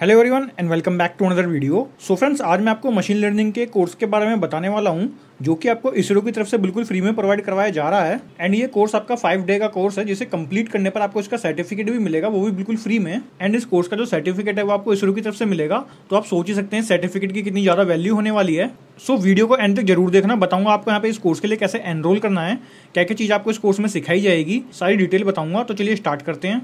hello everyone and welcome back to another video so friends आज मैं आपको machine learning के कोर्स के बारे में बताने वाला हूँ जो कि आपको इसरो की तरफ से बिल्कुल फ्री में प्रोवाइड करवाया जा रहा है एंड ये कोर्स आपका फाइव डे का कोर्स है जिसे कंप्लीट करने पर आपको इसका सर्टिफिकेट भी मिलेगा वो भी बिल्कुल फ्री में एंड इस कोर्स का जो सर्टिफिकेट है वो आपको इसरो की तरफ से मिलेगा तो आप सोच ही सकते हैं सर्टिफिकेट की कितनी ज़्यादा वैल्यू होने वाली है सो so, वीडियो को एंड तक जरूर देखना बताऊंगा आपको यहाँ पे इस कोर्स के लिए कैसे एनरोल करना है क्या क्या चीज़ आपको इस कोर्स में सिखाई जाएगी सारी डिटेल बताऊंगा तो चलिए स्टार्ट करते हैं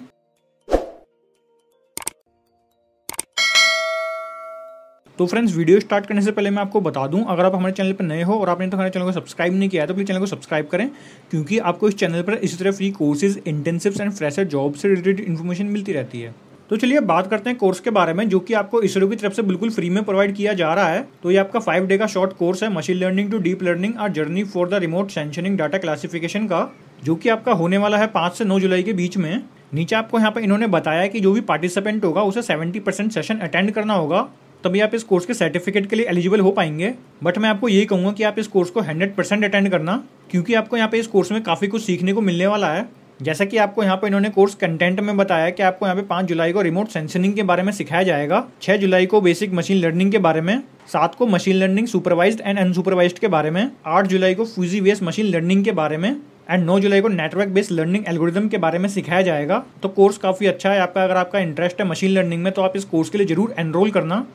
तो फ्रेंड्स वीडियो स्टार्ट करने से पहले मैं आपको बता दूं अगर आप हमारे चैनल पर नए हो और आपने तो हमारे चैनल को सब्सक्राइब नहीं किया है तो प्लीज़ चैनल को सब्सक्राइब करें क्योंकि आपको इस चैनल पर इसी तरह free courses internships and fresher job से रिलेटेड इन्फॉर्मेशन मिलती रहती है तो चलिए बात करते हैं कोर्स के बारे में जो कि आपको इसरो की तरफ से बिल्कुल फ्री में प्रोवाइड किया जा रहा है तो ये आपका फाइव डे का शॉर्ट कोर्स है machine learning to deep learning और journey for the remote sensing data classification का जो कि आपका होने वाला है पांच से नौ जुलाई के बीच में नीचे आपको यहाँ पर इन्होंने बताया कि जो भी पार्टिसिपेंट होगा उसे सेवेंटी परसेंट सेशन अटेंड करना होगा तभी आप इस कोर्स के सर्टिफिकेट के लिए एलिजिबल हो पाएंगे बट मैं आपको यही कहूँगा कि आप इस कोर्स को हंड्रेड परसेंट अटेंड करना क्योंकि आपको यहाँ पे इस कोर्स में काफ़ी कुछ सीखने को मिलने वाला है जैसा कि आपको यहाँ पे इन्होंने कोर्स कंटेंट में बताया कि आपको यहाँ पे पाँच जुलाई को रिमोट सेंसिंग के बारे में सिखाया जाएगा छह जुलाई को बेसिक मशीन लर्निंग के बारे में सात को machine learning supervise and unsupervise के बारे में आठ जुलाई को फ्यूजी बेस्ड मशीन लर्निंग के बारे में एंड नौ जुलाई को नेटवर्क बेस्ड लर्निंग एल्गोरिदम के बारे में सिखाया जाएगा तो कोर्स काफ़ी अच्छा है आपका अगर आपका इंटरेस्ट है मशीन लर्निंग में तो आप इस कोर्स के लिए जरूर एनरोल करना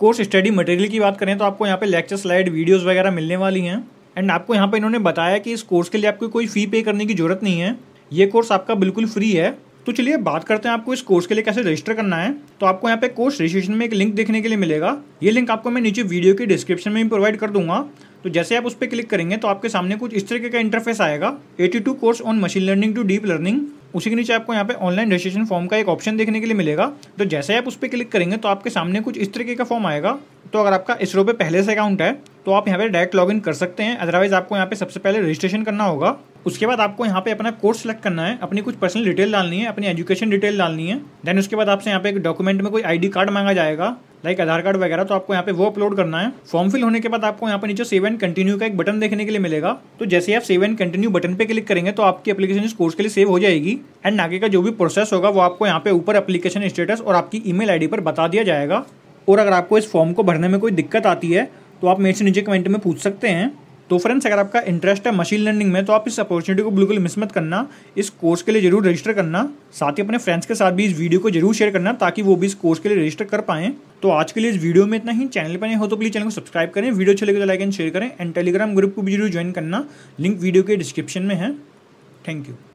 कोर्स स्टडी मटेरियल की बात करें तो आपको यहाँ पे लेक्चर स्लाइड वीडियोस वगैरह मिलने वाली हैं एंड आपको यहाँ पे इन्होंने बताया कि इस कोर्स के लिए आपको कोई फ़ी पे करने की ज़रूरत नहीं है ये कोर्स आपका बिल्कुल फ्री है तो चलिए बात करते हैं आपको इस कोर्स के लिए कैसे रजिस्टर करना है तो आपको यहाँ पे कोर्स रजिस्ट्रेशन में एक लिंक देखने के लिए मिलेगा ये लिंक आपको मैं नीचे वीडियो के डिस्क्रिप्शन में भी प्रोवाइड कर दूंगा तो जैसे आप उस पर क्लिक करेंगे तो आपके सामने कुछ इस तरीके का इंटरफेस आएगा eighty two course on machine learning to deep learning उसी के नीचे आपको यहाँ पे ऑनलाइन रजिस्ट्रेशन फॉर्म का एक ऑप्शन देखने के लिए मिलेगा तो जैसे आप उस पर क्लिक करेंगे तो आपके सामने कुछ इस तरीके का फॉर्म आएगा तो अगर आपका इसरो पे पहले से अकाउंट है तो आप यहाँ पे डायरेक्ट लॉगिन कर सकते हैं अदरवाइज आपको यहाँ पे सबसे पहले रजिस्ट्रेशन करना होगा उसके बाद आपको यहाँ पे अपना कोर्स सेलेक्ट करना है अपनी कुछ पर्सनल डिटेल डालनी है अपनी एजुकेशन डिटेल डालनी है देन उसके बाद आपसे यहाँ पे एक डॉक्यूमेंट में कोई आईडी कार्ड मांगा जाएगा लाइक आधार कार्ड वगैरह तो आपको यहाँ पे वो अपलोड करना है फॉर्म फिल होने के बाद आपको यहाँ पे नीचे सेव एंड कंटिन्यू का एक बटन देखने के लिए मिलेगा तो जैसे आप सेव एंड कंटिन्यू बटन पे क्लिक करेंगे तो आपकी एप्लीकेशन इस कोर्स के लिए सेव हो जाएगी एंड आगे का जो भी प्रोसेस होगा वो आपको यहाँ पे ऊपर एप्लीकेशन स्टेटस और आपकी ई मेल पर बता दिया जाएगा और अगर आपको इस फॉर्म को भरने में कोई दिक्कत आती है तो आप मेरे से नीचे कमेंट में पूछ सकते हैं तो फ्रेंड्स अगर आपका इंटरेस्ट है मशीन लर्निंग में तो आप इस अपॉर्चुनिटी को बिल्कुल मिस मत करना इस कोर्स के लिए जरूर रजिस्टर करना साथ ही अपने फ्रेंड्स के साथ भी इस वीडियो को जरूर शेयर करना ताकि वो भी इस कोर्स के लिए रजिस्टर कर पाएँ तो आज के लिए इस वीडियो में इतना ही चैनल पर नहीं हो तो प्लीज़ चैनल को सब्सक्राइब करें वीडियो अच्छे लगे तो लाइक एंड शेयर करें एंड टेलीग्राम ग्रुप को भी जरूर ज्वाइन करना लिंक वीडियो के डिस्क्रिप्शन में है थैंक यू